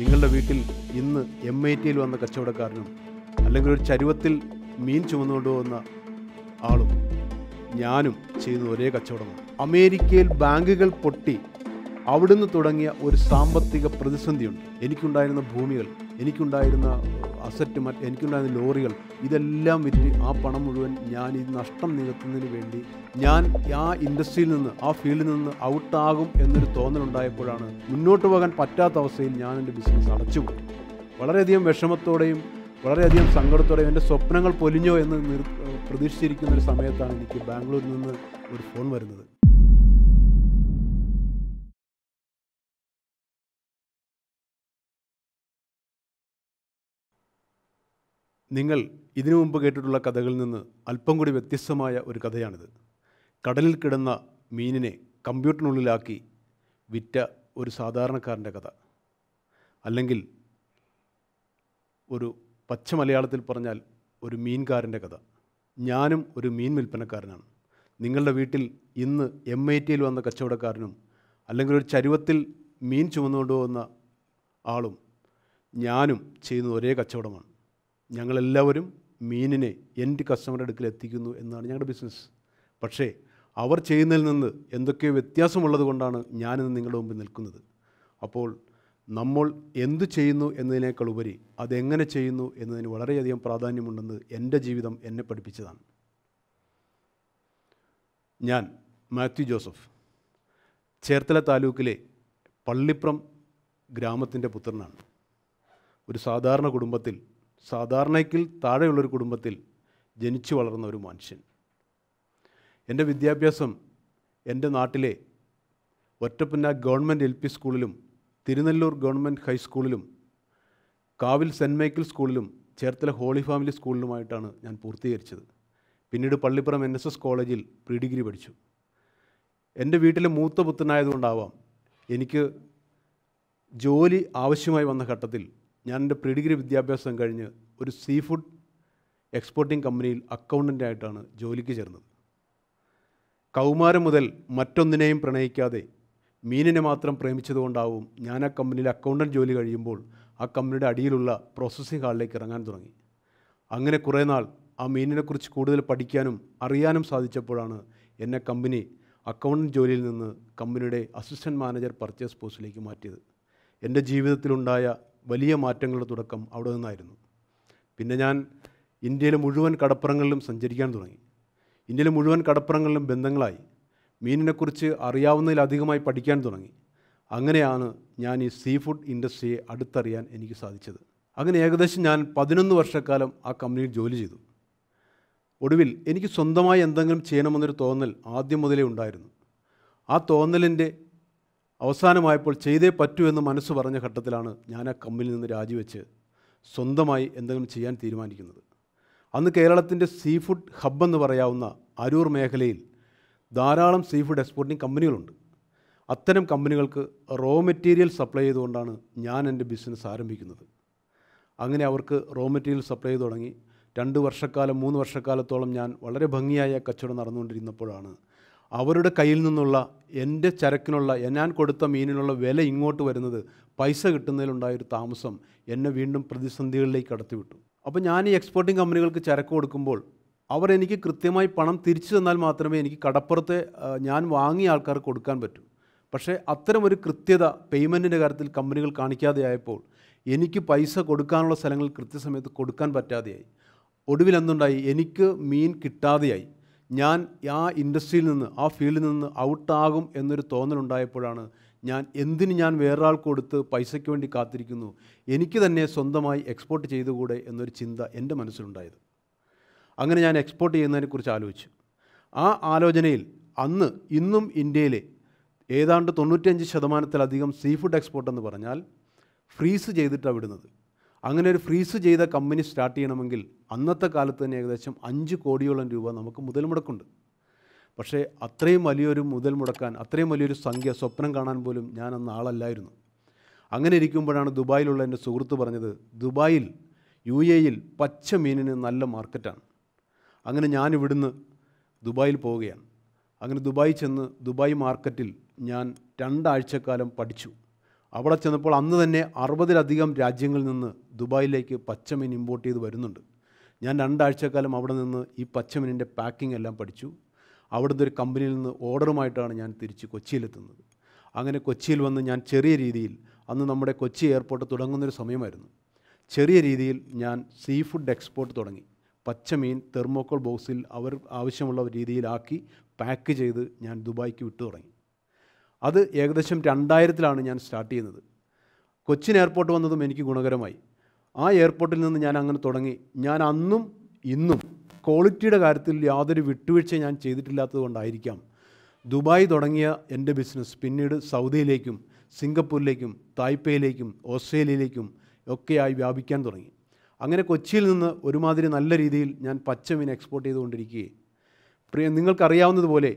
നിങ്ങളുടെ വീട്ടിൽ ഇന്ന് എം ഐ ടിയിൽ വന്ന കച്ചവടക്കാരനും അല്ലെങ്കിൽ ഒരു ചരുവത്തിൽ മീൻ ചുമന്നുകൊണ്ട് പോകുന്ന ആളും ഞാനും ചെയ്യുന്ന ഒരേ കച്ചവടമാണ് അമേരിക്കയിൽ ബാങ്കുകൾ പൊട്ടി അവിടുന്ന് തുടങ്ങിയ ഒരു സാമ്പത്തിക പ്രതിസന്ധിയുണ്ട് എനിക്കുണ്ടായിരുന്ന ഭൂമികൾ എനിക്കുണ്ടായിരുന്ന അസറ്റ് മറ്റ് എനിക്കുണ്ടായിരുന്ന ലോറികൾ ഇതെല്ലാം വിറ്റ് ആ പണം മുഴുവൻ ഞാൻ ഈ നഷ്ടം നികത്തുന്നതിന് വേണ്ടി ഞാൻ ആ ഇൻഡസ്ട്രിയിൽ നിന്ന് ആ ഫീൽഡിൽ നിന്ന് ഔട്ടാകും എന്നൊരു തോന്നലുണ്ടായപ്പോഴാണ് മുന്നോട്ട് പോകാൻ പറ്റാത്ത അവസ്ഥയിൽ ഞാൻ എൻ്റെ ബിസിനസ് അടച്ചുപോയി വളരെയധികം വിഷമത്തോടെയും വളരെയധികം സങ്കടത്തോടെയും എൻ്റെ സ്വപ്നങ്ങൾ പൊലിഞ്ഞോ എന്ന് പ്രതീക്ഷിച്ചിരിക്കുന്ന ഒരു സമയത്താണ് എനിക്ക് ബാംഗ്ലൂരിൽ നിന്ന് ഒരു ഫോൺ വരുന്നത് നിങ്ങൾ ഇതിനു മുമ്പ് കേട്ടിട്ടുള്ള കഥകളിൽ നിന്ന് അല്പം കൂടി വ്യത്യസ്തമായ ഒരു കഥയാണിത് കടലിൽ കിടന്ന മീനിനെ കമ്പ്യൂട്ടറിനുള്ളിലാക്കി വിറ്റ ഒരു സാധാരണക്കാരൻ്റെ കഥ അല്ലെങ്കിൽ ഒരു പച്ച മലയാളത്തിൽ പറഞ്ഞാൽ ഒരു മീൻകാരൻ്റെ കഥ ഞാനും ഒരു മീൻ വിൽപ്പനക്കാരനാണ് നിങ്ങളുടെ വീട്ടിൽ ഇന്ന് എം ഐ ടിയിൽ വന്ന കച്ചവടക്കാരനും അല്ലെങ്കിൽ ഒരു ചരുവത്തിൽ മീൻ ചുമന്നുകൊണ്ടുപോകുന്ന ആളും ഞാനും ചെയ്യുന്ന ഒരേ കച്ചവടമാണ് ഞങ്ങളെല്ലാവരും മീനിനെ എൻ്റെ കസ്റ്റമറുടെ അടുക്കൽ എത്തിക്കുന്നു എന്നാണ് ഞങ്ങളുടെ ബിസിനസ് പക്ഷേ അവർ ചെയ്യുന്നതിൽ നിന്ന് എന്തൊക്കെയോ വ്യത്യാസമുള്ളത് കൊണ്ടാണ് ഞാനിന്ന് നിങ്ങളുടെ മുമ്പിൽ നിൽക്കുന്നത് അപ്പോൾ നമ്മൾ എന്ത് ചെയ്യുന്നു എന്നതിനേക്കാൾ ഉപരി അതെങ്ങനെ ചെയ്യുന്നു എന്നതിന് വളരെയധികം പ്രാധാന്യമുണ്ടെന്ന് എൻ്റെ ജീവിതം എന്നെ പഠിപ്പിച്ചതാണ് ഞാൻ മാത്യു ജോസഫ് ചേർത്തല താലൂക്കിലെ പള്ളിപ്രം ഗ്രാമത്തിൻ്റെ പുത്രനാണ് ഒരു സാധാരണ കുടുംബത്തിൽ സാധാരണയ്ക്കിൽ താഴെയുള്ളൊരു കുടുംബത്തിൽ ജനിച്ചു വളർന്ന ഒരു മനുഷ്യൻ എൻ്റെ വിദ്യാഭ്യാസം എൻ്റെ നാട്ടിലെ ഒറ്റപ്പുന്ന ഗവൺമെൻറ് എൽ പി സ്കൂളിലും തിരുനെല്ലൂർ ഗവൺമെൻറ് ഹൈസ്കൂളിലും കാവിൽ സെൻറ്റ് മൈക്കിൾ സ്കൂളിലും ചേർത്തല ഹോളി ഫാമിലി സ്കൂളിലുമായിട്ടാണ് ഞാൻ പൂർത്തീകരിച്ചത് പിന്നീട് പള്ളിപ്പുറം എൻ എസ് എസ് കോളേജിൽ പ്രീ ഡിഗ്രി പഠിച്ചു എൻ്റെ വീട്ടിലെ മൂത്ത പുത്തനായതുകൊണ്ടാവാം എനിക്ക് ജോലി ആവശ്യമായി വന്ന ഘട്ടത്തിൽ ഞാൻ എൻ്റെ പ്രീഡിഗ്രി വിദ്യാഭ്യാസം കഴിഞ്ഞ് ഒരു സീ ഫുഡ് എക്സ്പോർട്ടിംഗ് കമ്പനിയിൽ അക്കൗണ്ടൻ്റായിട്ടാണ് ജോലിക്ക് ചേർന്നത് കൗമാരം മുതൽ മറ്റൊന്നിനെയും പ്രണയിക്കാതെ മീനിനെ മാത്രം പ്രേമിച്ചതുകൊണ്ടാവും ഞാൻ ആ കമ്പനിയിൽ അക്കൗണ്ടൻറ്റ് ജോലി കഴിയുമ്പോൾ ആ കമ്പനിയുടെ അടിയിലുള്ള പ്രോസസ്സിംഗ് ഹാളിലേക്ക് ഇറങ്ങാൻ തുടങ്ങി അങ്ങനെ കുറേ നാൾ ആ മീനിനെക്കുറിച്ച് കൂടുതൽ പഠിക്കാനും അറിയാനും സാധിച്ചപ്പോഴാണ് എന്നെ കമ്പനി അക്കൗണ്ടൻറ്റ് ജോലിയിൽ നിന്ന് കമ്പനിയുടെ അസിസ്റ്റൻറ്റ് മാനേജർ പർച്ചേസ് പോസ്റ്റിലേക്ക് മാറ്റിയത് എൻ്റെ ജീവിതത്തിലുണ്ടായ വലിയ മാറ്റങ്ങളുടെ തുടക്കം അവിടെ നിന്നായിരുന്നു പിന്നെ ഞാൻ ഇന്ത്യയിലെ മുഴുവൻ കടപ്പുറങ്ങളിലും സഞ്ചരിക്കാൻ തുടങ്ങി ഇന്ത്യയിലെ മുഴുവൻ കടപ്പുറങ്ങളിലും ബന്ധങ്ങളായി മീനിനെക്കുറിച്ച് അറിയാവുന്നതിലധികമായി പഠിക്കാൻ തുടങ്ങി അങ്ങനെയാണ് ഞാൻ ഈ സീ ഫുഡ് ഇൻഡസ്ട്രിയെ അടുത്തറിയാൻ എനിക്ക് സാധിച്ചത് അങ്ങനെ ഏകദേശം ഞാൻ പതിനൊന്ന് വർഷക്കാലം ആ കമ്പനിയിൽ ജോലി ചെയ്തു ഒടുവിൽ എനിക്ക് സ്വന്തമായി എന്തെങ്കിലും ചെയ്യണമെന്നൊരു തോന്നൽ ആദ്യം മുതലേ ഉണ്ടായിരുന്നു ആ തോന്നലിൻ്റെ അവസാനമായപ്പോൾ ചെയ്തേ പറ്റൂ എന്ന് മനസ്സ് പറഞ്ഞ ഘട്ടത്തിലാണ് ഞാൻ ആ കമ്പനിയിൽ നിന്ന് രാജിവെച്ച് സ്വന്തമായി എന്തെങ്കിലും ചെയ്യാൻ തീരുമാനിക്കുന്നത് അന്ന് കേരളത്തിൻ്റെ സീ ഫുഡ് ഹബ് എന്ന് പറയാവുന്ന അരൂർ മേഖലയിൽ ധാരാളം സീ ഫുഡ് എക്സ്പോർട്ടിംഗ് കമ്പനികളുണ്ട് അത്തരം കമ്പനികൾക്ക് റോ മെറ്റീരിയൽ സപ്ലൈ ചെയ്തുകൊണ്ടാണ് ഞാൻ എൻ്റെ ബിസിനസ് ആരംഭിക്കുന്നത് അങ്ങനെ അവർക്ക് റോ മെറ്റീരിയൽ സപ്ലൈ ചെയ്തു തുടങ്ങി രണ്ട് വർഷക്കാലം മൂന്ന് വർഷക്കാലത്തോളം ഞാൻ വളരെ ഭംഗിയായ കച്ചവടം നടന്നുകൊണ്ടിരുന്നപ്പോഴാണ് അവരുടെ കയ്യിൽ നിന്നുള്ള എൻ്റെ ചരക്കിനുള്ള ഞാൻ കൊടുത്ത മീനിനുള്ള വില ഇങ്ങോട്ട് വരുന്നത് പൈസ കിട്ടുന്നതിലുണ്ടായൊരു താമസം എന്നെ വീണ്ടും പ്രതിസന്ധികളിലേക്ക് കടത്തിവിട്ടു അപ്പോൾ ഞാൻ ഈ എക്സ്പോർട്ടിംഗ് കമ്പനികൾക്ക് ചരക്ക് കൊടുക്കുമ്പോൾ അവർ എനിക്ക് കൃത്യമായി പണം തിരിച്ചു തന്നാൽ മാത്രമേ എനിക്ക് കടപ്പുറത്തെ ഞാൻ വാങ്ങിയ ആൾക്കാർക്ക് കൊടുക്കാൻ പറ്റൂ പക്ഷേ ഒരു കൃത്യത പേയ്മെൻറ്റിൻ്റെ കാര്യത്തിൽ കമ്പനികൾ കാണിക്കാതെയായപ്പോൾ എനിക്ക് പൈസ കൊടുക്കാനുള്ള സ്ഥലങ്ങൾ കൃത്യസമയത്ത് കൊടുക്കാൻ പറ്റാതെയായി ഒടുവിൽ എന്തുണ്ടായി എനിക്ക് മീൻ കിട്ടാതെയായി ഞാൻ ആ ഇൻഡസ്ട്രിയിൽ നിന്ന് ആ ഫീൽഡിൽ നിന്ന് ഔട്ടാകും എന്നൊരു തോന്നലുണ്ടായപ്പോഴാണ് ഞാൻ എന്തിന് ഞാൻ വേറൊരാൾ കൊടുത്ത് പൈസയ്ക്ക് വേണ്ടി കാത്തിരിക്കുന്നു എനിക്ക് തന്നെ സ്വന്തമായി എക്സ്പോർട്ട് ചെയ്തുകൂടെ എന്നൊരു ചിന്ത എൻ്റെ മനസ്സിലുണ്ടായത് അങ്ങനെ ഞാൻ എക്സ്പോർട്ട് ചെയ്യുന്നതിനെക്കുറിച്ച് ആലോചിച്ചു ആ ആലോചനയിൽ അന്ന് ഇന്നും ഇന്ത്യയിലെ ഏതാണ്ട് തൊണ്ണൂറ്റഞ്ച് ശതമാനത്തിലധികം സീ ഫുഡ് എക്സ്പോർട്ട് എന്ന് പറഞ്ഞാൽ ഫ്രീസ് ചെയ്തിട്ടാണ് വിടുന്നത് അങ്ങനെ ഒരു ഫ്രീസ് ചെയ്ത കമ്പനി സ്റ്റാർട്ട് ചെയ്യണമെങ്കിൽ അന്നത്തെ കാലത്ത് തന്നെ ഏകദേശം അഞ്ച് കോടിയോളം രൂപ നമുക്ക് മുതൽ മുടക്കുണ്ട് പക്ഷേ അത്രയും വലിയൊരു മുതൽ മുടക്കാൻ അത്രയും വലിയൊരു സംഖ്യ സ്വപ്നം കാണാൻ പോലും ഞാൻ അന്ന് ആളല്ലായിരുന്നു അങ്ങനെ ഇരിക്കുമ്പോഴാണ് ദുബായിലുള്ള എൻ്റെ സുഹൃത്ത് പറഞ്ഞത് ദുബായിൽ യു എയിൽ പച്ച മീനിന് നല്ല മാർക്കറ്റാണ് അങ്ങനെ ഞാൻ ഇവിടുന്ന് ദുബായിൽ പോവുകയാണ് അങ്ങനെ ദുബായി ചെന്ന് ദുബായ് മാർക്കറ്റിൽ ഞാൻ രണ്ടാഴ്ചക്കാലം പഠിച്ചു അവിടെ ചെന്നപ്പോൾ അന്ന് തന്നെ അറുപതിലധികം രാജ്യങ്ങളിൽ നിന്ന് ദുബായിലേക്ക് പച്ചമീൻ ഇമ്പോർട്ട് ചെയ്ത് വരുന്നുണ്ട് ഞാൻ രണ്ടാഴ്ചക്കാലം അവിടെ നിന്ന് ഈ പച്ചമീനിൻ്റെ പാക്കിംഗ് എല്ലാം പഠിച്ചു അവിടുന്ന് ഒരു കമ്പനിയിൽ നിന്ന് ഓർഡറുമായിട്ടാണ് ഞാൻ തിരിച്ച് കൊച്ചിയിലെത്തുന്നത് അങ്ങനെ കൊച്ചിയിൽ വന്ന് ഞാൻ ചെറിയ രീതിയിൽ അന്ന് നമ്മുടെ കൊച്ചി എയർപോർട്ട് തുടങ്ങുന്നൊരു സമയമായിരുന്നു ചെറിയ രീതിയിൽ ഞാൻ സീ ഫുഡ് എക്സ്പോർട്ട് തുടങ്ങി പച്ചമീൻ തെർമോക്കോൾ ബോക്സിൽ അവർ ആവശ്യമുള്ള രീതിയിലാക്കി പാക്ക് ചെയ്ത് ഞാൻ ദുബായ്ക്ക് വിട്ടു തുടങ്ങി അത് ഏകദേശം രണ്ടായിരത്തിലാണ് ഞാൻ സ്റ്റാർട്ട് ചെയ്യുന്നത് കൊച്ചിൻ എയർപോർട്ട് വന്നതും എനിക്ക് ഗുണകരമായി ആ എയർപോർട്ടിൽ നിന്ന് ഞാൻ അങ്ങനെ തുടങ്ങി ഞാൻ അന്നും ഇന്നും ക്വാളിറ്റിയുടെ കാര്യത്തിൽ യാതൊരു വിട്ടുവീഴ്ച ഞാൻ ചെയ്തിട്ടില്ലാത്തത് കൊണ്ടായിരിക്കാം ദുബായ് തുടങ്ങിയ എൻ്റെ ബിസിനസ് പിന്നീട് സൗദിയിലേക്കും സിംഗപ്പൂരിലേക്കും തായ്പേയിലേക്കും ഓസ്ട്രേലിയയിലേക്കും ഒക്കെയായി വ്യാപിക്കാൻ തുടങ്ങി അങ്ങനെ കൊച്ചിയിൽ നിന്ന് ഒരുമാതിരി നല്ല രീതിയിൽ ഞാൻ പച്ചമീൻ എക്സ്പോർട്ട് ചെയ്തുകൊണ്ടിരിക്കുകയെ പ്രിയ നിങ്ങൾക്കറിയാവുന്നതുപോലെ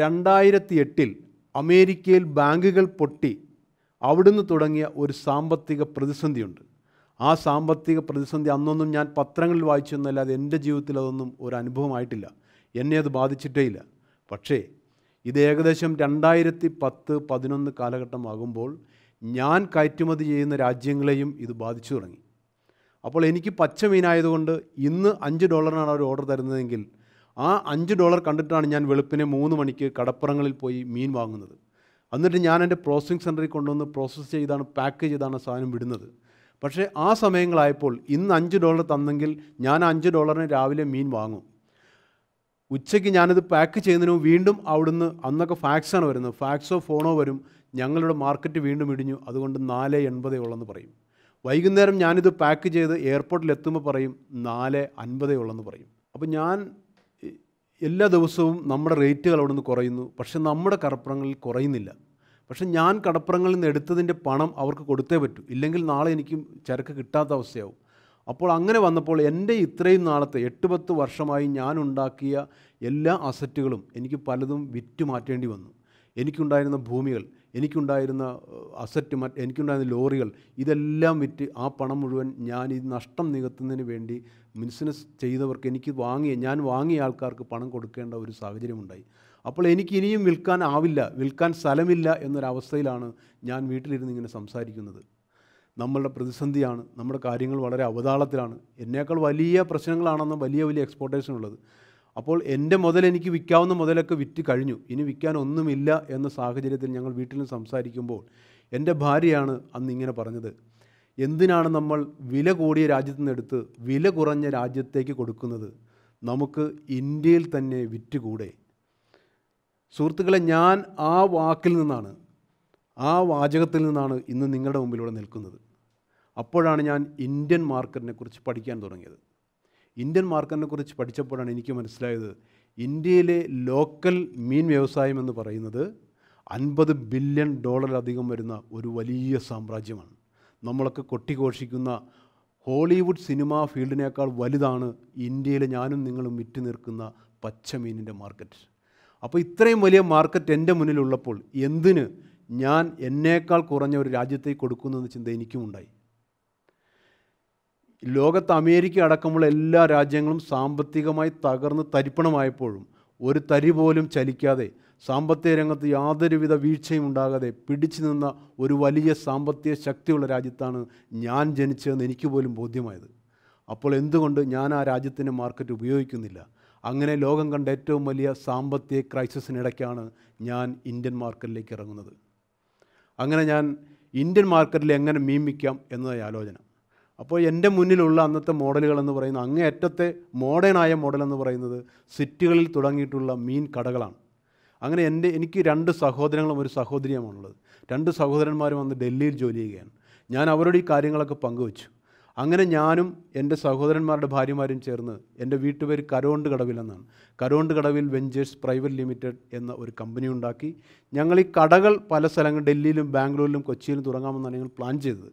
രണ്ടായിരത്തി എട്ടിൽ അമേരിക്കയിൽ ബാങ്കുകൾ പൊട്ടി അവിടുന്ന് തുടങ്ങിയ ഒരു സാമ്പത്തിക പ്രതിസന്ധിയുണ്ട് ആ സാമ്പത്തിക പ്രതിസന്ധി അന്നൊന്നും ഞാൻ പത്രങ്ങളിൽ വായിച്ചു എന്നല്ലാതെ എൻ്റെ ജീവിതത്തിൽ അതൊന്നും ഒരു അനുഭവമായിട്ടില്ല എന്നെ അത് ബാധിച്ചിട്ടേ ഇല്ല പക്ഷേ ഇത് ഏകദേശം രണ്ടായിരത്തി പത്ത് പതിനൊന്ന് കാലഘട്ടമാകുമ്പോൾ ഞാൻ കയറ്റുമതി ചെയ്യുന്ന രാജ്യങ്ങളെയും ഇത് ബാധിച്ചു തുടങ്ങി അപ്പോൾ എനിക്ക് പച്ച മീനായതുകൊണ്ട് ഇന്ന് അഞ്ച് ഡോളറിനാണ് അവർ ഓർഡർ തരുന്നതെങ്കിൽ ആ അഞ്ച് ഡോളർ കണ്ടിട്ടാണ് ഞാൻ വെളുപ്പിനെ മൂന്ന് മണിക്ക് കടപ്പുറങ്ങളിൽ പോയി മീൻ വാങ്ങുന്നത് എന്നിട്ട് ഞാൻ എൻ്റെ പ്രോസസ്സിംഗ് സെൻറ്ററിൽ കൊണ്ടുവന്ന് പ്രോസസ്സ് ചെയ്താണ് പാക്ക് ചെയ്താണ് സാധനം വിടുന്നത് പക്ഷേ ആ സമയങ്ങളായപ്പോൾ ഇന്ന് അഞ്ച് ഡോളർ തന്നെങ്കിൽ ഞാൻ അഞ്ച് ഡോളറിന് രാവിലെ മീൻ വാങ്ങും ഉച്ചയ്ക്ക് ഞാനത് പാക്ക് ചെയ്യുന്നതിന് വീണ്ടും അവിടുന്ന് അന്നൊക്കെ ഫാക്സാണ് വരുന്നത് ഫാക്സോ ഫോണോ വരും ഞങ്ങളുടെ മാർക്കറ്റ് വീണ്ടും ഇടിഞ്ഞു അതുകൊണ്ട് നാല് എൺപതേ ഉള്ളെന്ന് പറയും വൈകുന്നേരം ഞാനിത് പാക്ക് ചെയ്ത് എയർപോർട്ടിൽ എത്തുമ്പോൾ പറയും നാല് അൻപതേ ഉള്ളെന്ന് പറയും അപ്പോൾ ഞാൻ എല്ലാ ദിവസവും നമ്മുടെ റേറ്റുകൾ അവിടെ നിന്ന് കുറയുന്നു പക്ഷെ നമ്മുടെ കടപ്പുറങ്ങളിൽ കുറയുന്നില്ല പക്ഷെ ഞാൻ കടപ്പുറങ്ങളിൽ നിന്ന് എടുത്തതിൻ്റെ പണം അവർക്ക് കൊടുത്തേ പറ്റൂ ഇല്ലെങ്കിൽ നാളെ എനിക്ക് ചരക്ക് കിട്ടാത്ത അവസ്ഥയാവും അപ്പോൾ അങ്ങനെ വന്നപ്പോൾ എൻ്റെ ഇത്രയും നാളത്തെ എട്ട് പത്ത് വർഷമായി ഞാൻ ഉണ്ടാക്കിയ എല്ലാ അസറ്റുകളും എനിക്ക് പലതും വിറ്റ് മാറ്റേണ്ടി വന്നു എനിക്കുണ്ടായിരുന്ന ഭൂമികൾ എനിക്കുണ്ടായിരുന്ന അസറ്റ് മറ്റ് എനിക്കുണ്ടായിരുന്ന ലോറികൾ ഇതെല്ലാം വിറ്റ് ആ പണം മുഴുവൻ ഞാൻ ഈ നഷ്ടം നികത്തുന്നതിന് വേണ്ടി ബിസിനസ് ചെയ്തവർക്ക് എനിക്ക് വാങ്ങിയ ഞാൻ വാങ്ങിയ ആൾക്കാർക്ക് പണം കൊടുക്കേണ്ട ഒരു സാഹചര്യമുണ്ടായി അപ്പോൾ എനിക്ക് ഇനിയും വിൽക്കാൻ ആവില്ല വിൽക്കാൻ സ്ഥലമില്ല എന്നൊരവസ്ഥയിലാണ് ഞാൻ വീട്ടിലിരുന്ന് ഇങ്ങനെ സംസാരിക്കുന്നത് നമ്മളുടെ പ്രതിസന്ധിയാണ് നമ്മുടെ കാര്യങ്ങൾ വളരെ അവതാളത്തിലാണ് എന്നേക്കാൾ വലിയ പ്രശ്നങ്ങളാണെന്ന് വലിയ വലിയ ഉള്ളത് അപ്പോൾ എൻ്റെ മുതൽ എനിക്ക് വിൽക്കാവുന്ന മുതലൊക്കെ വിറ്റ് കഴിഞ്ഞു ഇനി വിൽക്കാൻ ഒന്നുമില്ല എന്ന സാഹചര്യത്തിൽ ഞങ്ങൾ വീട്ടിൽ സംസാരിക്കുമ്പോൾ എൻ്റെ ഭാര്യയാണ് അന്ന് ഇങ്ങനെ പറഞ്ഞത് എന്തിനാണ് നമ്മൾ വില കൂടിയ രാജ്യത്ത് നിന്നെടുത്ത് വില കുറഞ്ഞ രാജ്യത്തേക്ക് കൊടുക്കുന്നത് നമുക്ക് ഇന്ത്യയിൽ തന്നെ വിറ്റുകൂടെ സുഹൃത്തുക്കളെ ഞാൻ ആ വാക്കിൽ നിന്നാണ് ആ വാചകത്തിൽ നിന്നാണ് ഇന്ന് നിങ്ങളുടെ മുമ്പിലൂടെ നിൽക്കുന്നത് അപ്പോഴാണ് ഞാൻ ഇന്ത്യൻ മാർക്കറ്റിനെക്കുറിച്ച് പഠിക്കാൻ തുടങ്ങിയത് ഇന്ത്യൻ മാർക്കറ്റിനെ കുറിച്ച് പഠിച്ചപ്പോഴാണ് എനിക്ക് മനസ്സിലായത് ഇന്ത്യയിലെ ലോക്കൽ മീൻ വ്യവസായം എന്ന് പറയുന്നത് അൻപത് ബില്യൺ ഡോളറിലധികം വരുന്ന ഒരു വലിയ സാമ്രാജ്യമാണ് നമ്മളൊക്കെ കൊട്ടിഘോഷിക്കുന്ന ഹോളിവുഡ് സിനിമ ഫീൽഡിനേക്കാൾ വലുതാണ് ഇന്ത്യയിൽ ഞാനും നിങ്ങളും വിറ്റ് നിൽക്കുന്ന പച്ചമീനിൻ്റെ മാർക്കറ്റ് അപ്പോൾ ഇത്രയും വലിയ മാർക്കറ്റ് എൻ്റെ മുന്നിലുള്ളപ്പോൾ എന്തിന് ഞാൻ എന്നേക്കാൾ കുറഞ്ഞ ഒരു രാജ്യത്തേക്ക് കൊടുക്കുന്നു എന്ന ചിന്ത എനിക്കുമുണ്ടായി ലോകത്ത് അമേരിക്ക അടക്കമുള്ള എല്ലാ രാജ്യങ്ങളും സാമ്പത്തികമായി തകർന്ന് തരിപ്പണമായപ്പോഴും ഒരു തരി പോലും ചലിക്കാതെ സാമ്പത്തിക രംഗത്ത് യാതൊരുവിധ വീഴ്ചയും ഉണ്ടാകാതെ പിടിച്ചു നിന്ന ഒരു വലിയ സാമ്പത്തിക ശക്തിയുള്ള രാജ്യത്താണ് ഞാൻ ജനിച്ചതെന്ന് എനിക്ക് പോലും ബോധ്യമായത് അപ്പോൾ എന്തുകൊണ്ട് ഞാൻ ആ രാജ്യത്തിൻ്റെ മാർക്കറ്റ് ഉപയോഗിക്കുന്നില്ല അങ്ങനെ ലോകം കണ്ട ഏറ്റവും വലിയ സാമ്പത്തിക ക്രൈസിസിനിടയ്ക്കാണ് ഞാൻ ഇന്ത്യൻ മാർക്കറ്റിലേക്ക് ഇറങ്ങുന്നത് അങ്ങനെ ഞാൻ ഇന്ത്യൻ മാർക്കറ്റിൽ എങ്ങനെ മീമിക്കാം എന്നതായി ആലോചന അപ്പോൾ എൻ്റെ മുന്നിലുള്ള അന്നത്തെ മോഡലുകൾ എന്ന് പറയുന്ന അങ്ങേയറ്റത്തെ മോഡേണായ മോഡൽ എന്ന് പറയുന്നത് സിറ്റികളിൽ തുടങ്ങിയിട്ടുള്ള മീൻ കടകളാണ് അങ്ങനെ എൻ്റെ എനിക്ക് രണ്ട് സഹോദരങ്ങളും ഒരു സഹോദരിയുമാണുള്ളത് രണ്ട് സഹോദരന്മാരും വന്ന് ഡൽഹിയിൽ ജോലി ചെയ്യുകയാണ് ഞാൻ അവരോട് ഈ കാര്യങ്ങളൊക്കെ പങ്കുവച്ചു അങ്ങനെ ഞാനും എൻ്റെ സഹോദരന്മാരുടെ ഭാര്യമാരും ചേർന്ന് എൻ്റെ വീട്ടുപേര് കരോണ്ട് കടവിൽ എന്നാണ് കരോണ്ട് കടവിൽ വെഞ്ചേഴ്സ് പ്രൈവറ്റ് ലിമിറ്റഡ് എന്ന ഒരു കമ്പനി ഉണ്ടാക്കി ഞങ്ങൾ ഈ കടകൾ പല സ്ഥലങ്ങളിൽ ഡൽഹിയിലും ബാംഗ്ലൂരിലും കൊച്ചിയിലും തുടങ്ങാമെന്നാണ് ഞങ്ങൾ പ്ലാൻ ചെയ്തത്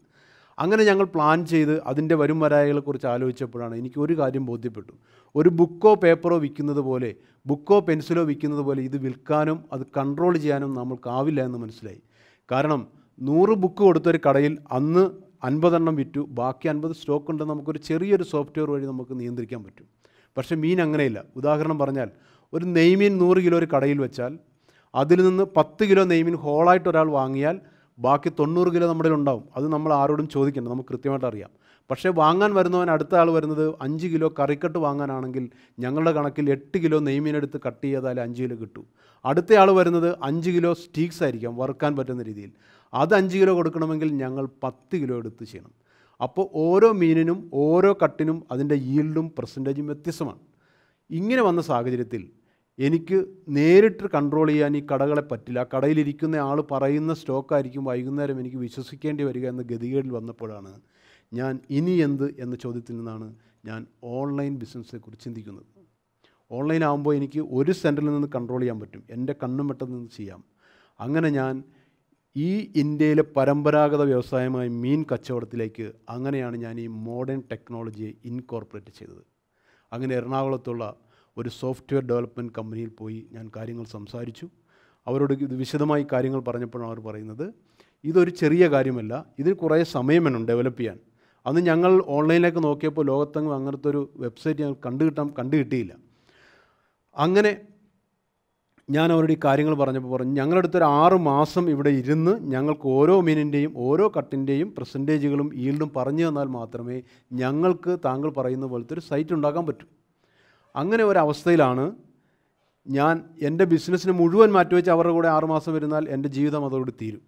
അങ്ങനെ ഞങ്ങൾ പ്ലാൻ ചെയ്ത് അതിൻ്റെ വരും വരായകളെക്കുറിച്ച് ആലോചിച്ചപ്പോഴാണ് എനിക്ക് ഒരു കാര്യം ബോധ്യപ്പെട്ടു ഒരു ബുക്കോ പേപ്പറോ വിൽക്കുന്നത് പോലെ ബുക്കോ പെൻസിലോ വിൽക്കുന്നത് പോലെ ഇത് വിൽക്കാനും അത് കൺട്രോൾ ചെയ്യാനും നമ്മൾക്കാവില്ല എന്ന് മനസ്സിലായി കാരണം നൂറ് ബുക്ക് കൊടുത്തൊരു കടയിൽ അന്ന് അൻപതെണ്ണം വിറ്റു ബാക്കി അൻപത് സ്റ്റോക്ക് ഉണ്ടെന്ന് നമുക്കൊരു ചെറിയൊരു സോഫ്റ്റ്വെയർ വഴി നമുക്ക് നിയന്ത്രിക്കാൻ പറ്റും പക്ഷേ മീൻ അങ്ങനെയില്ല ഉദാഹരണം പറഞ്ഞാൽ ഒരു നെയ്മീൻ നൂറ് കിലോ ഒരു കടയിൽ വെച്ചാൽ അതിൽ നിന്ന് പത്ത് കിലോ നെയ്മീൻ ഹോളായിട്ട് ഒരാൾ വാങ്ങിയാൽ ബാക്കി തൊണ്ണൂറ് കിലോ നമ്മുടെ ഉണ്ടാവും അത് നമ്മൾ ആരോടും ചോദിക്കണ്ട നമുക്ക് കൃത്യമായിട്ട് അറിയാം പക്ഷേ വാങ്ങാൻ വരുന്നവൻ അടുത്ത ആൾ വരുന്നത് അഞ്ച് കിലോ കറിക്കട്ട് വാങ്ങാനാണെങ്കിൽ ഞങ്ങളുടെ കണക്കിൽ എട്ട് കിലോ നെയ്മീനെടുത്ത് കട്ട് ചെയ്താൽ അഞ്ച് കിലോ കിട്ടും അടുത്ത ആൾ വരുന്നത് അഞ്ച് കിലോ സ്റ്റീക്സ് ആയിരിക്കാം വറുക്കാൻ പറ്റുന്ന രീതിയിൽ അത് അഞ്ച് കിലോ കൊടുക്കണമെങ്കിൽ ഞങ്ങൾ പത്ത് കിലോ എടുത്ത് ചെയ്യണം അപ്പോൾ ഓരോ മീനിനും ഓരോ കട്ടിനും അതിൻ്റെ ഈൽഡും പെർസെൻറ്റേജും വ്യത്യസ്തമാണ് ഇങ്ങനെ വന്ന സാഹചര്യത്തിൽ എനിക്ക് നേരിട്ട് കൺട്രോൾ ചെയ്യാൻ ഈ കടകളെ പറ്റില്ല കടയിലിരിക്കുന്ന ആൾ പറയുന്ന സ്റ്റോക്കായിരിക്കും വൈകുന്നേരം എനിക്ക് വിശ്വസിക്കേണ്ടി വരിക എന്ന ഗതികേടിൽ വന്നപ്പോഴാണ് ഞാൻ ഇനി എന്ത് എന്ന ചോദ്യത്തിൽ നിന്നാണ് ഞാൻ ഓൺലൈൻ ബിസിനസ്സിനെക്കുറിച്ച് ചിന്തിക്കുന്നത് ഓൺലൈൻ ആകുമ്പോൾ എനിക്ക് ഒരു സെൻറ്ററിൽ നിന്ന് കൺട്രോൾ ചെയ്യാൻ പറ്റും എൻ്റെ കണ്ണും വെട്ടത്ത് നിന്ന് ചെയ്യാം അങ്ങനെ ഞാൻ ഈ ഇന്ത്യയിലെ പരമ്പരാഗത വ്യവസായമായ മീൻ കച്ചവടത്തിലേക്ക് അങ്ങനെയാണ് ഞാൻ ഈ മോഡേൺ ടെക്നോളജിയെ ഇൻകോർപ്പറേറ്റ് ചെയ്തത് അങ്ങനെ എറണാകുളത്തുള്ള ഒരു സോഫ്റ്റ്വെയർ ഡെവലപ്മെൻറ്റ് കമ്പനിയിൽ പോയി ഞാൻ കാര്യങ്ങൾ സംസാരിച്ചു അവരോട് ഇത് വിശദമായി കാര്യങ്ങൾ പറഞ്ഞപ്പോഴാണ് അവർ പറയുന്നത് ഇതൊരു ചെറിയ കാര്യമല്ല ഇതിന് കുറേ സമയം വേണം ഡെവലപ്പ് ചെയ്യാൻ അന്ന് ഞങ്ങൾ ഓൺലൈനിലേക്ക് നോക്കിയപ്പോൾ ലോകത്തെങ്ങും അങ്ങനത്തെ ഒരു വെബ്സൈറ്റ് ഞങ്ങൾ കണ്ടു കിട്ടാൻ കണ്ടു കിട്ടിയില്ല അങ്ങനെ ഞാൻ അവരോട് ഈ കാര്യങ്ങൾ പറഞ്ഞപ്പോൾ പറഞ്ഞു ഞങ്ങളുടെ അടുത്തൊരു ആറ് മാസം ഇവിടെ ഇരുന്ന് ഞങ്ങൾക്ക് ഓരോ മീനിൻ്റെയും ഓരോ കട്ടിൻ്റെയും പെർസെൻറ്റേജുകളും ഈൽഡും പറഞ്ഞു തന്നാൽ മാത്രമേ ഞങ്ങൾക്ക് താങ്കൾ പറയുന്ന പോലത്തെ ഒരു സൈറ്റ് ഉണ്ടാക്കാൻ പറ്റൂ അങ്ങനെ ഒരവസ്ഥയിലാണ് ഞാൻ എൻ്റെ ബിസിനസ്സിന് മുഴുവൻ മാറ്റിവെച്ച് അവരുടെ കൂടെ ആറുമാസം വരുന്നാൽ എൻ്റെ ജീവിതം അതോട് തീരും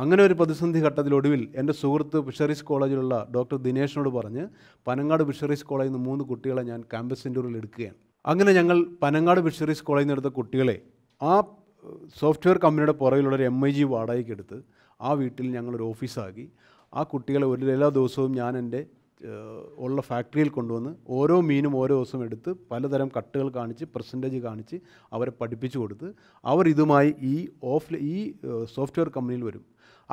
അങ്ങനെ ഒരു പ്രതിസന്ധി ഘട്ടത്തിലൊടുവിൽ എൻ്റെ സുഹൃത്ത് ഫിഷറീസ് കോളേജിലുള്ള ഡോക്ടർ ദിനേഷിനോട് പറഞ്ഞ് പനങ്ങാട് ഫിഷറീസ് കോളേജിൽ നിന്ന് മൂന്ന് കുട്ടികളെ ഞാൻ ക്യാമ്പസ് സെൻറ്ററിൽ എടുക്കുകയാണ് അങ്ങനെ ഞങ്ങൾ പനങ്ങാട് ഫിഷറീസ് കോളേജിൽ നിന്നെടുത്ത കുട്ടികളെ ആ സോഫ്റ്റ്വെയർ കമ്പനിയുടെ പുറകിലുള്ള ഒരു എം ഐ ജി വാടകയ്ക്കെടുത്ത് ആ വീട്ടിൽ ഞങ്ങളൊരു ഓഫീസാക്കി ആ കുട്ടികളെ ഒരു എല്ലാ ദിവസവും ഞാൻ എൻ്റെ ഉള്ള ഫാക്ടറിയിൽ കൊണ്ടുവന്ന് ഓരോ മീനും ഓരോ ദിവസവും എടുത്ത് പലതരം കട്ടുകൾ കാണിച്ച് പെർസെൻറ്റേജ് കാണിച്ച് അവരെ പഠിപ്പിച്ചു കൊടുത്ത് അവർ ഇതുമായി ഈ ഓഫ് ഈ സോഫ്റ്റ്വെയർ കമ്പനിയിൽ വരും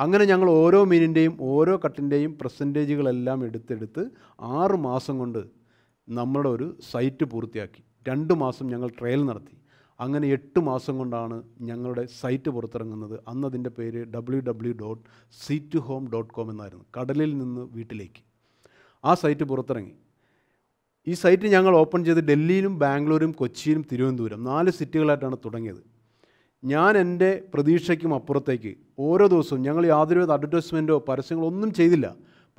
അങ്ങനെ ഞങ്ങൾ ഓരോ മീനിൻ്റെയും ഓരോ കട്ടിൻ്റെയും പെർസെൻറ്റേജുകളെല്ലാം എടുത്തെടുത്ത് ആറ് മാസം കൊണ്ട് നമ്മളുടെ ഒരു സൈറ്റ് പൂർത്തിയാക്കി രണ്ട് മാസം ഞങ്ങൾ ട്രയൽ നടത്തി അങ്ങനെ എട്ട് മാസം കൊണ്ടാണ് ഞങ്ങളുടെ സൈറ്റ് പുറത്തിറങ്ങുന്നത് അന്നതിൻ്റെ പേര് W W dot seat home dot com എന്നായിരുന്നു കടലിൽ നിന്ന് വീട്ടിലേക്ക് ആ സൈറ്റ് പുറത്തിറങ്ങി ഈ സൈറ്റ് ഞങ്ങൾ ഓപ്പൺ ചെയ്ത് ഡൽഹിയിലും ബാംഗ്ലൂരും കൊച്ചിയിലും തിരുവനന്തപുരം നാല് സിറ്റികളായിട്ടാണ് തുടങ്ങിയത് ഞാൻ എൻ്റെ പ്രതീക്ഷയ്ക്കും അപ്പുറത്തേക്ക് ഓരോ ദിവസവും ഞങ്ങൾ യാതൊരു അഡ്വർടൈസ്മെൻറ്റോ പരസ്യങ്ങളോ ഒന്നും ചെയ്തില്ല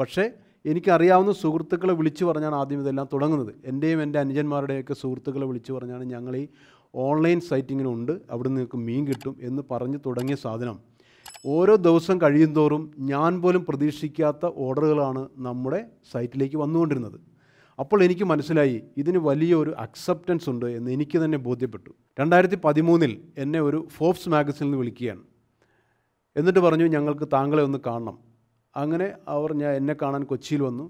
പക്ഷേ എനിക്കറിയാവുന്ന സുഹൃത്തുക്കളെ വിളിച്ചു പറഞ്ഞാണ് ആദ്യം ഇതെല്ലാം തുടങ്ങുന്നത് എൻ്റെയും എൻ്റെ അനുജന്മാരുടെയൊക്കെ സുഹൃത്തുക്കളെ വിളിച്ചു പറഞ്ഞാണ് ഞങ്ങൾ ഈ ഓൺലൈൻ സൈറ്റിങ്ങിനുണ്ട് അവിടെ നിങ്ങൾക്ക് മീൻ കിട്ടും എന്ന് പറഞ്ഞ് തുടങ്ങിയ സാധനം ഓരോ ദിവസം കഴിയുന്തോറും ഞാൻ പോലും പ്രതീക്ഷിക്കാത്ത ഓർഡറുകളാണ് നമ്മുടെ സൈറ്റിലേക്ക് വന്നുകൊണ്ടിരുന്നത് അപ്പോൾ എനിക്ക് മനസ്സിലായി ഇതിന് വലിയൊരു അക്സെപ്റ്റൻസ് ഉണ്ട് എന്ന് എനിക്ക് തന്നെ ബോധ്യപ്പെട്ടു രണ്ടായിരത്തി പതിമൂന്നിൽ എന്നെ ഒരു ഫോർബ്സ് മാഗസിനിൽ നിന്ന് വിളിക്കുകയാണ് എന്നിട്ട് പറഞ്ഞു ഞങ്ങൾക്ക് താങ്കളെ ഒന്ന് കാണണം അങ്ങനെ അവർ ഞാൻ എന്നെ കാണാൻ കൊച്ചിയിൽ വന്നു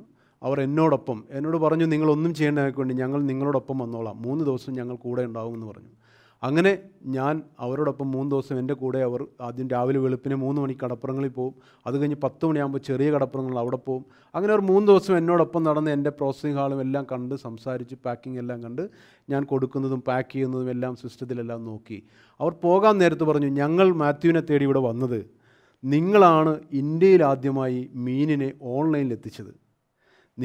അവർ എന്നോടൊപ്പം എന്നോട് പറഞ്ഞു നിങ്ങളൊന്നും ചെയ്യേണ്ടതിനൊക്കെ വേണ്ടി ഞങ്ങൾ നിങ്ങളോടൊപ്പം വന്നോളാം മൂന്ന് ദിവസം ഞങ്ങൾ കൂടെ ഉണ്ടാവുമെന്ന് പറഞ്ഞു അങ്ങനെ ഞാൻ അവരോടൊപ്പം മൂന്ന് ദിവസം എൻ്റെ കൂടെ അവർ ആദ്യം രാവിലെ വെളുപ്പിന് മൂന്ന് മണി കടപ്പുറങ്ങളിൽ പോകും അത് കഴിഞ്ഞ് പത്ത് മണിയാകുമ്പോൾ ചെറിയ കടപ്പുറങ്ങൾ അവിടെ പോകും അങ്ങനെ ഒരു മൂന്ന് ദിവസം എന്നോടൊപ്പം നടന്ന് എൻ്റെ പ്രോസസ്സിംഗ് ഹാളും എല്ലാം കണ്ട് സംസാരിച്ച് പാക്കിംഗ് എല്ലാം കണ്ട് ഞാൻ കൊടുക്കുന്നതും പാക്ക് ചെയ്യുന്നതും എല്ലാം സിസ്റ്റത്തിലെല്ലാം നോക്കി അവർ പോകാൻ നേരത്ത് പറഞ്ഞു ഞങ്ങൾ മാത്യുവിനെ തേടി ഇവിടെ വന്നത് നിങ്ങളാണ് ഇന്ത്യയിൽ ആദ്യമായി മീനിനെ ഓൺലൈനിൽ എത്തിച്ചത്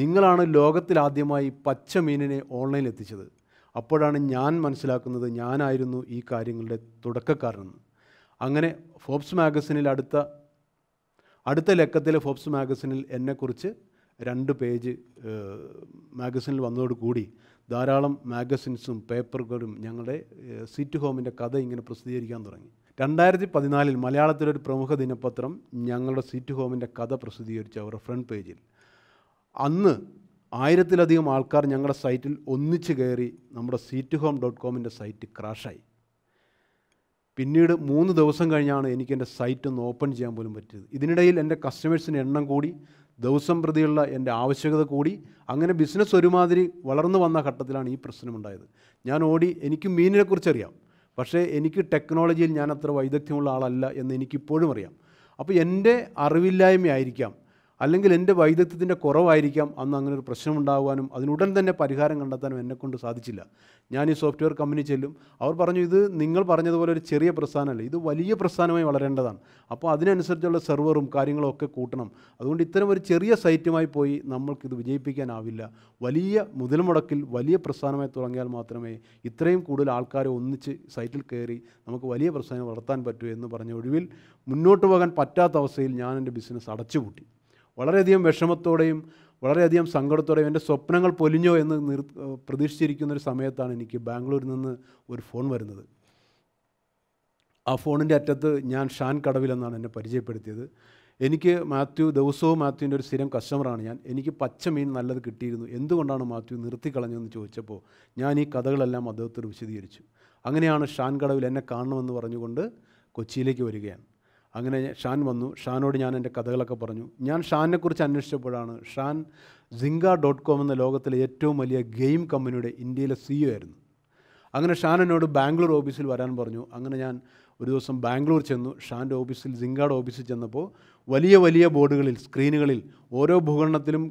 നിങ്ങളാണ് ലോകത്തിലാദ്യമായി പച്ച മീനിനെ ഓൺലൈനിൽ എത്തിച്ചത് അപ്പോഴാണ് ഞാൻ മനസ്സിലാക്കുന്നത് ഞാനായിരുന്നു ഈ കാര്യങ്ങളുടെ തുടക്കക്കാരനെന്ന് അങ്ങനെ ഫോബ്സ് മാഗസിനിൽ അടുത്ത അടുത്ത ലക്കത്തിലെ ഫോബ്സ് മാഗസിനിൽ എന്നെക്കുറിച്ച് രണ്ട് പേജ് മാഗസിനിൽ വന്നതോടുകൂടി ധാരാളം മാഗസിൻസും പേപ്പറുകളും ഞങ്ങളുടെ സീറ്റ് ഹോമിൻ്റെ കഥ ഇങ്ങനെ പ്രസിദ്ധീകരിക്കാൻ തുടങ്ങി രണ്ടായിരത്തി പതിനാലിൽ മലയാളത്തിലൊരു പ്രമുഖ ദിനപത്രം ഞങ്ങളുടെ സീറ്റ് ഹോമിൻ്റെ കഥ പ്രസിദ്ധീകരിച്ചു അവരുടെ ഫ്രണ്ട് പേജിൽ അന്ന് ആയിരത്തിലധികം ആൾക്കാർ ഞങ്ങളുടെ സൈറ്റിൽ ഒന്നിച്ച് കയറി നമ്മുടെ സീറ്റ് ഹോം ഡോട്ട് കോമിൻ്റെ സൈറ്റ് ക്രാഷായി പിന്നീട് മൂന്ന് ദിവസം കഴിഞ്ഞാണ് എനിക്ക് എൻ്റെ സൈറ്റ് ഒന്ന് ഓപ്പൺ ചെയ്യാൻ പോലും പറ്റിയത് ഇതിനിടയിൽ എൻ്റെ കസ്റ്റമേഴ്സിൻ്റെ എണ്ണം കൂടി ദിവസം പ്രതിയുള്ള എൻ്റെ ആവശ്യകത കൂടി അങ്ങനെ ബിസിനസ് ഒരുമാതിരി വളർന്നു വന്ന ഘട്ടത്തിലാണ് ഈ പ്രശ്നമുണ്ടായത് ഞാൻ ഓടി എനിക്ക് മീനിനെക്കുറിച്ച് അറിയാം പക്ഷേ എനിക്ക് ടെക്നോളജിയിൽ ഞാൻ അത്ര വൈദഗ്ധ്യമുള്ള ആളല്ല എന്ന് എനിക്കിപ്പോഴും അറിയാം അപ്പോൾ എൻ്റെ അറിവില്ലായ്മയായിരിക്കാം അല്ലെങ്കിൽ എൻ്റെ വൈദഗ്ധ്യത്തിൻ്റെ കുറവായിരിക്കാം അന്ന് അങ്ങനെ ഒരു പ്രശ്നം അതിനുടൻ തന്നെ പരിഹാരം കണ്ടെത്താനും എന്നെക്കൊണ്ട് സാധിച്ചില്ല ഞാൻ ഈ സോഫ്റ്റ്വെയർ കമ്പനി ചെല്ലും അവർ പറഞ്ഞു ഇത് നിങ്ങൾ പറഞ്ഞതുപോലെ ഒരു ചെറിയ പ്രസ്ഥാനമല്ല ഇത് വലിയ പ്രസ്ഥാനമായി വളരേണ്ടതാണ് അപ്പോൾ അതിനനുസരിച്ചുള്ള സെർവറും കാര്യങ്ങളും ഒക്കെ കൂട്ടണം അതുകൊണ്ട് ഇത്തരം ഒരു ചെറിയ സൈറ്റുമായി പോയി നമ്മൾക്കിത് വിജയിപ്പിക്കാനാവില്ല വലിയ മുതൽ മുടക്കിൽ വലിയ പ്രസ്ഥാനമായി തുടങ്ങിയാൽ മാത്രമേ ഇത്രയും കൂടുതൽ ആൾക്കാരെ ഒന്നിച്ച് സൈറ്റിൽ കയറി നമുക്ക് വലിയ പ്രസ്ഥാനം വളർത്താൻ പറ്റൂ എന്ന് പറഞ്ഞ ഒഴിവിൽ മുന്നോട്ട് പോകാൻ പറ്റാത്ത അവസ്ഥയിൽ ഞാൻ എൻ്റെ ബിസിനസ് അടച്ചുപൂട്ടി വളരെയധികം വിഷമത്തോടെയും വളരെയധികം സങ്കടത്തോടെയും എൻ്റെ സ്വപ്നങ്ങൾ പൊലിഞ്ഞോ എന്ന് നിർ പ്രതീക്ഷിച്ചിരിക്കുന്നൊരു ഒരു സമയത്താണ് എനിക്ക് ബാംഗ്ലൂരിൽ നിന്ന് ഒരു ഫോൺ വരുന്നത് ആ ഫോണിൻ്റെ അറ്റത്ത് ഞാൻ ഷാൻ കടവിൽ എന്നാണ് എന്നെ പരിചയപ്പെടുത്തിയത് എനിക്ക് മാത്യു ദിവസവും മാത്യുവിൻ്റെ ഒരു സ്ഥിരം കസ്റ്റമറാണ് ഞാൻ എനിക്ക് പച്ച മീൻ നല്ലത് കിട്ടിയിരുന്നു എന്തുകൊണ്ടാണ് മാത്യു നിർത്തിക്കളഞ്ഞതെന്ന് ചോദിച്ചപ്പോൾ ഞാൻ ഈ കഥകളെല്ലാം അദ്ദേഹത്തോട് വിശദീകരിച്ചു അങ്ങനെയാണ് ഷാൻ കടവിൽ എന്നെ കാണണമെന്ന് പറഞ്ഞുകൊണ്ട് കൊച്ചിയിലേക്ക് വരികയാണ് അങ്ങനെ ഷാൻ വന്നു ഷാനോട് ഞാൻ എൻ്റെ കഥകളൊക്കെ പറഞ്ഞു ഞാൻ ഷാനിനെക്കുറിച്ച് അന്വേഷിച്ചപ്പോഴാണ് ഷാൻ സിംഗ ഡോട്ട് കോം എന്ന ലോകത്തിലെ ഏറ്റവും വലിയ ഗെയിം കമ്പനിയുടെ ഇന്ത്യയിലെ സിഇഒ e ആയിരുന്നു അങ്ങനെ ഷാൻ എന്നോട് ബാംഗ്ലൂർ ഓഫീസിൽ വരാൻ പറഞ്ഞു അങ്ങനെ ഞാൻ ഒരു ദിവസം ബാംഗ്ലൂർ ചെന്നു ഷാൻ്റെ ഓഫീസിൽ സിംഗാഡ് ഓഫീസിൽ ചെന്നപ്പോൾ വലിയ വലിയ ബോർഡുകളിൽ സ്ക്രീനുകളിൽ ഓരോ ഭൂഖണ്ഡത്തിലും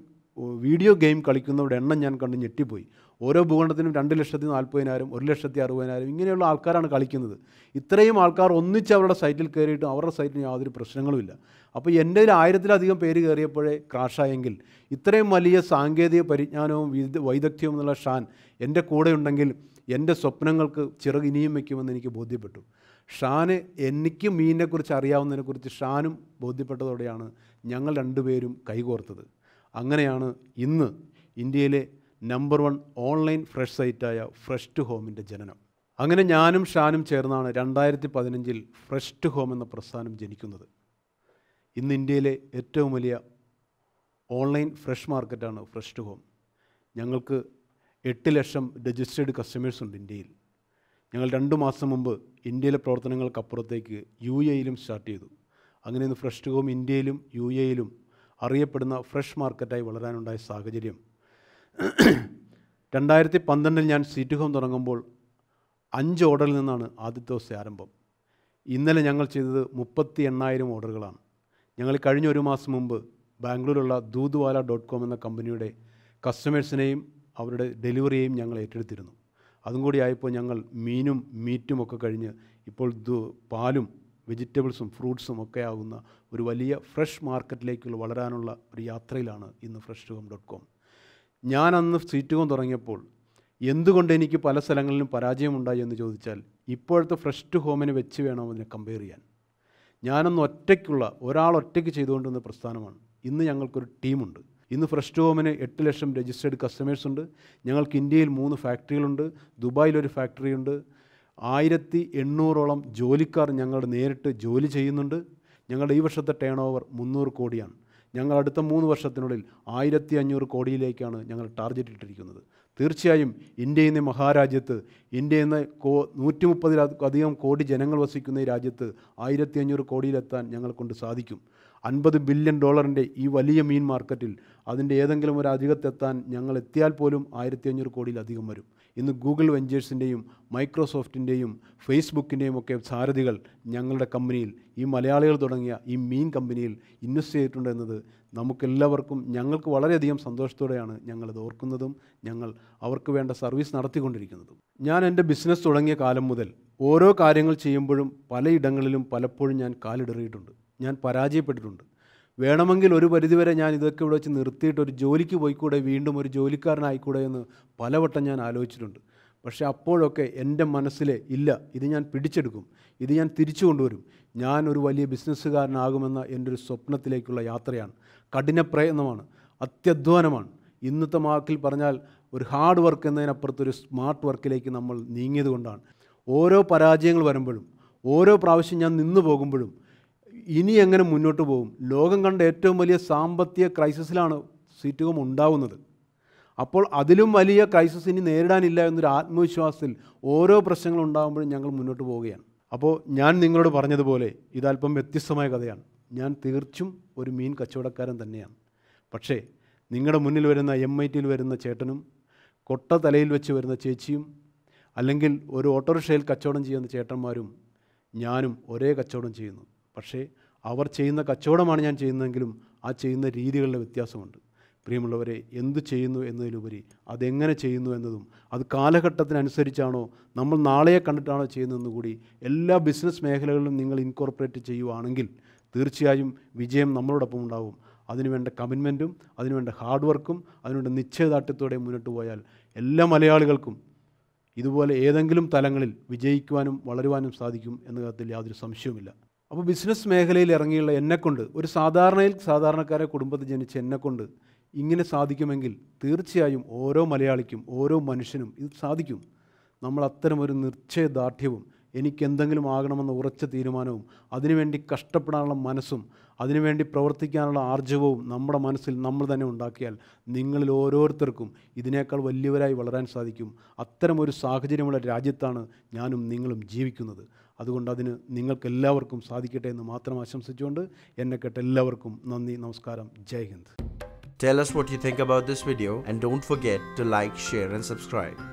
വീഡിയോ ഗെയിം കളിക്കുന്നവരുടെ എണ്ണം ഞാൻ കണ്ട് ഞെട്ടിപ്പോയി ഓരോ ഭൂഖണ്ഡത്തിനും രണ്ട് ലക്ഷത്തി നാൽപ്പതിനായിരം ഒരു ലക്ഷത്തി അറുപതിനായിരം ഇങ്ങനെയുള്ള ആൾക്കാരാണ് കളിക്കുന്നത് ഇത്രയും ആൾക്കാർ ഒന്നിച്ച് അവരുടെ സൈറ്റിൽ കയറിയിട്ടും അവരുടെ സൈറ്റിന് യാതൊരു പ്രശ്നങ്ങളുമില്ല അപ്പോൾ എൻ്റെ ഒരു ആയിരത്തിലധികം പേര് കയറിയപ്പോഴേ ക്രാഷായെങ്കിൽ ഇത്രയും വലിയ സാങ്കേതിക പരിജ്ഞാനവും വൈദഗ്ധ്യവും എന്നുള്ള ഷാൻ എൻ്റെ കൂടെ ഉണ്ടെങ്കിൽ എൻ്റെ സ്വപ്നങ്ങൾക്ക് ചിറക് ഇനിയും വയ്ക്കുമെന്ന് എനിക്ക് ബോധ്യപ്പെട്ടു ഷാന് എനിക്ക് മീനിനെക്കുറിച്ച് അറിയാവുന്നതിനെക്കുറിച്ച് ഷാനും ബോധ്യപ്പെട്ടതോടെയാണ് ഞങ്ങൾ രണ്ടുപേരും കൈകോർത്തത് അങ്ങനെയാണ് ഇന്ന് ഇന്ത്യയിലെ നമ്പർ വൺ ഓൺലൈൻ ഫ്രഷ് സൈറ്റായ ഫ്രഷ് ടു ഹോമിൻ്റെ ജനനം അങ്ങനെ ഞാനും ഷാനും ചേർന്നാണ് രണ്ടായിരത്തി പതിനഞ്ചിൽ ഫ്രഷ് ടു ഹോം എന്ന പ്രസ്ഥാനം ജനിക്കുന്നത് ഇന്ന് ഇന്ത്യയിലെ ഏറ്റവും വലിയ ഓൺലൈൻ ഫ്രഷ് മാർക്കറ്റാണ് ഫ്രഷ് ടു ഹോം ഞങ്ങൾക്ക് എട്ട് ലക്ഷം രജിസ്റ്റേഡ് കസ്റ്റമേഴ്സ് ഉണ്ട് ഇന്ത്യയിൽ ഞങ്ങൾ രണ്ട് മാസം മുമ്പ് ഇന്ത്യയിലെ പ്രവർത്തനങ്ങൾക്കപ്പുറത്തേക്ക് യു എയിലും സ്റ്റാർട്ട് ചെയ്തു അങ്ങനെ ഇന്ന് ഫ്രഷ് ടു ഹോം ഇന്ത്യയിലും യു എയിലും അറിയപ്പെടുന്ന ഫ്രഷ് മാർക്കറ്റായി വളരാനുണ്ടായ സാഹചര്യം രണ്ടായിരത്തി പന്ത്രണ്ടിൽ ഞാൻ സീറ്റ് ഹോം തുടങ്ങുമ്പോൾ അഞ്ച് ഓർഡറിൽ നിന്നാണ് ആദ്യത്തെ ദിവസത്തെ ആരംഭം ഇന്നലെ ഞങ്ങൾ ചെയ്തത് മുപ്പത്തി എണ്ണായിരം ഓർഡറുകളാണ് ഞങ്ങൾ കഴിഞ്ഞ ഒരു മാസം മുമ്പ് ബാംഗ്ലൂരുള്ള ദൂത്വാല ഡോട്ട് കോം എന്ന കമ്പനിയുടെ കസ്റ്റമേഴ്സിനെയും അവരുടെ ഡെലിവറിയെയും ഞങ്ങൾ ഏറ്റെടുത്തിരുന്നു അതും കൂടി ആയപ്പോൾ ഞങ്ങൾ മീനും മീറ്റും ഒക്കെ കഴിഞ്ഞ് ഇപ്പോൾ പാലും വെജിറ്റബിൾസും ഫ്രൂട്ട്സും ഒക്കെ ആകുന്ന ഒരു വലിയ ഫ്രഷ് മാർക്കറ്റിലേക്കുള്ള വളരാനുള്ള ഒരു യാത്രയിലാണ് ഇന്ന് ഫ്രഷ് ഹോം ഡോട്ട് കോം ഞാൻ അന്ന് സീറ്റുകം തുടങ്ങിയപ്പോൾ എന്തുകൊണ്ട് എനിക്ക് പല സ്ഥലങ്ങളിലും പരാജയമുണ്ടായി എന്ന് ചോദിച്ചാൽ ഇപ്പോഴത്തെ ഫ്രഷ് ടു ഹോമിനെ വെച്ച് വേണം അതിനെ കമ്പയർ ചെയ്യാൻ ഞാനന്ന് ഒറ്റയ്ക്കുള്ള ഒരാൾ ഒറ്റയ്ക്ക് ചെയ്തുകൊണ്ടിരുന്ന പ്രസ്ഥാനമാണ് ഇന്ന് ഞങ്ങൾക്കൊരു ടീമുണ്ട് ഇന്ന് ഫ്രഷ് ടു ഹോമിന് എട്ട് ലക്ഷം രജിസ്റ്റേഡ് കസ്റ്റമേഴ്സ് ഉണ്ട് ഞങ്ങൾക്ക് ഇന്ത്യയിൽ മൂന്ന് ഫാക്ടറികളുണ്ട് ദുബായിലൊരു ഉണ്ട് ആയിരത്തി എണ്ണൂറോളം ജോലിക്കാർ ഞങ്ങൾ നേരിട്ട് ജോലി ചെയ്യുന്നുണ്ട് ഞങ്ങളുടെ ഈ വർഷത്തെ ടേൺ ഓവർ മുന്നൂറ് കോടിയാണ് ഞങ്ങൾ അടുത്ത മൂന്ന് വർഷത്തിനുള്ളിൽ ആയിരത്തി അഞ്ഞൂറ് കോടിയിലേക്കാണ് ഞങ്ങൾ ടാർഗറ്റ് ഇട്ടിരിക്കുന്നത് തീർച്ചയായും ഇന്ത്യ എന്ന മഹാരാജ്യത്ത് ഇന്ത്യ എന്ന കോ നൂറ്റി മുപ്പതിലധികം കോടി ജനങ്ങൾ വസിക്കുന്ന ഈ രാജ്യത്ത് ആയിരത്തി അഞ്ഞൂറ് കോടിയിലെത്താൻ ഞങ്ങൾ കൊണ്ട് സാധിക്കും അൻപത് ബില്യൺ ഡോളറിൻ്റെ ഈ വലിയ മീൻ മാർക്കറ്റിൽ അതിൻ്റെ ഏതെങ്കിലും ഒരു അധികത്തെത്താൻ ഞങ്ങൾ എത്തിയാൽ പോലും ആയിരത്തി അഞ്ഞൂറ് കോടിയിലധികം വരും ഇന്ന് ഗൂഗിൾ വെഞ്ചേഴ്സിൻ്റെയും മൈക്രോസോഫ്റ്റിൻ്റെയും ഫേസ്ബുക്കിൻ്റെയും ഒക്കെ സാരഥികൾ ഞങ്ങളുടെ കമ്പനിയിൽ ഈ മലയാളികൾ തുടങ്ങിയ ഈ മീൻ കമ്പനിയിൽ ഇൻവെസ്റ്റ് ചെയ്തിട്ടുണ്ട് എന്നത് നമുക്കെല്ലാവർക്കും ഞങ്ങൾക്ക് വളരെയധികം സന്തോഷത്തോടെയാണ് ഞങ്ങളത് ഓർക്കുന്നതും ഞങ്ങൾ അവർക്ക് വേണ്ട സർവീസ് നടത്തിക്കൊണ്ടിരിക്കുന്നതും ഞാൻ എൻ്റെ ബിസിനസ് തുടങ്ങിയ കാലം മുതൽ ഓരോ കാര്യങ്ങൾ ചെയ്യുമ്പോഴും പലയിടങ്ങളിലും പലപ്പോഴും ഞാൻ കാലിടറിയിട്ടുണ്ട് ഞാൻ പരാജയപ്പെട്ടിട്ടുണ്ട് വേണമെങ്കിൽ ഒരു പരിധിവരെ ഞാൻ ഇതൊക്കെ ഇവിടെ വെച്ച് നിർത്തിയിട്ട് ഒരു ജോലിക്ക് പോയിക്കൂടെ വീണ്ടും ഒരു ജോലിക്കാരനായിക്കൂടെ എന്ന് പലവട്ടം ഞാൻ ആലോചിച്ചിട്ടുണ്ട് പക്ഷേ അപ്പോഴൊക്കെ എൻ്റെ മനസ്സിലെ ഇല്ല ഇത് ഞാൻ പിടിച്ചെടുക്കും ഇത് ഞാൻ തിരിച്ചു കൊണ്ടുവരും ഞാൻ ഒരു വലിയ ബിസിനസ്സുകാരനാകുമെന്ന എൻ്റെ ഒരു സ്വപ്നത്തിലേക്കുള്ള യാത്രയാണ് കഠിന പ്രയത്നമാണ് അത്യധ്വാനമാണ് ഇന്നത്തെ മാർക്കിൽ പറഞ്ഞാൽ ഒരു ഹാർഡ് വർക്ക് എന്നതിനപ്പുറത്തൊരു സ്മാർട്ട് വർക്കിലേക്ക് നമ്മൾ നീങ്ങിയത് കൊണ്ടാണ് ഓരോ പരാജയങ്ങൾ വരുമ്പോഴും ഓരോ പ്രാവശ്യം ഞാൻ നിന്നു പോകുമ്പോഴും ഇനി എങ്ങനെ മുന്നോട്ട് പോകും ലോകം കണ്ട ഏറ്റവും വലിയ സാമ്പത്തിക ക്രൈസിസിലാണ് സിറ്റുകം ഉണ്ടാവുന്നത് അപ്പോൾ അതിലും വലിയ ക്രൈസിസ് ഇനി നേരിടാനില്ല എന്നൊരു ആത്മവിശ്വാസത്തിൽ ഓരോ പ്രശ്നങ്ങൾ ഉണ്ടാകുമ്പോഴും ഞങ്ങൾ മുന്നോട്ട് പോവുകയാണ് അപ്പോൾ ഞാൻ നിങ്ങളോട് പറഞ്ഞതുപോലെ ഇതല്പം വ്യത്യസ്തമായ കഥയാണ് ഞാൻ തീർച്ചും ഒരു മീൻ കച്ചവടക്കാരൻ തന്നെയാണ് പക്ഷേ നിങ്ങളുടെ മുന്നിൽ വരുന്ന എം ഐ ടിയിൽ വരുന്ന ചേട്ടനും കൊട്ട തലയിൽ വെച്ച് വരുന്ന ചേച്ചിയും അല്ലെങ്കിൽ ഒരു ഓട്ടോറിക്ഷയിൽ കച്ചവടം ചെയ്യുന്ന ചേട്ടന്മാരും ഞാനും ഒരേ കച്ചവടം ചെയ്യുന്നു പക്ഷേ അവർ ചെയ്യുന്ന കച്ചവടമാണ് ഞാൻ ചെയ്യുന്നതെങ്കിലും ആ ചെയ്യുന്ന രീതികളുടെ വ്യത്യാസമുണ്ട് പ്രിയമുള്ളവരെ എന്ത് ചെയ്യുന്നു എന്നതിലുപരി അതെങ്ങനെ ചെയ്യുന്നു എന്നതും അത് കാലഘട്ടത്തിനനുസരിച്ചാണോ നമ്മൾ നാളെയെ കണ്ടിട്ടാണോ ചെയ്യുന്നതെന്ന് കൂടി എല്ലാ ബിസിനസ് മേഖലകളിലും നിങ്ങൾ ഇൻകോർപ്പറേറ്റ് ചെയ്യുവാണെങ്കിൽ തീർച്ചയായും വിജയം നമ്മളോടൊപ്പം ഉണ്ടാവും അതിനുവേണ്ട കമ്മിറ്റ്മെൻറ്റും അതിനുവേണ്ട ഹാർഡ് വർക്കും അതിനുവേണ്ട നിശ്ചയദാർഢ്യത്തോടെ മുന്നോട്ട് പോയാൽ എല്ലാ മലയാളികൾക്കും ഇതുപോലെ ഏതെങ്കിലും തലങ്ങളിൽ വിജയിക്കുവാനും വളരുവാനും സാധിക്കും എന്ന കാര്യത്തിൽ യാതൊരു സംശയവുമില്ല അപ്പോൾ ബിസിനസ് മേഖലയിൽ ഇറങ്ങിയുള്ള എന്നെക്കൊണ്ട് ഒരു സാധാരണയിൽ സാധാരണക്കാരെ കുടുംബത്തിൽ ജനിച്ച എന്നെക്കൊണ്ട് ഇങ്ങനെ സാധിക്കുമെങ്കിൽ തീർച്ചയായും ഓരോ മലയാളിക്കും ഓരോ മനുഷ്യനും ഇത് സാധിക്കും നമ്മൾ അത്തരം ഒരു നിശ്ചയദാർഢ്യവും എനിക്കെന്തെങ്കിലും ആകണമെന്ന ഉറച്ച തീരുമാനവും അതിനുവേണ്ടി കഷ്ടപ്പെടാനുള്ള മനസ്സും അതിനുവേണ്ടി പ്രവർത്തിക്കാനുള്ള ആർജവവും നമ്മുടെ മനസ്സിൽ നമ്മൾ തന്നെ ഉണ്ടാക്കിയാൽ നിങ്ങളിൽ ഓരോരുത്തർക്കും ഇതിനേക്കാൾ വലിയവരായി വളരാൻ സാധിക്കും അത്തരമൊരു സാഹചര്യമുള്ള രാജ്യത്താണ് ഞാനും നിങ്ങളും ജീവിക്കുന്നത് അതുകൊണ്ട് അതിന് നിങ്ങൾക്കെല്ലാവർക്കും സാധിക്കട്ടെ എന്ന് മാത്രം ആശംസിച്ചുകൊണ്ട് എന്നെ കേട്ട എല്ലാവർക്കും നന്ദി നമസ്കാരം Jai Hind tell us what you think about this video and don't forget to like share and subscribe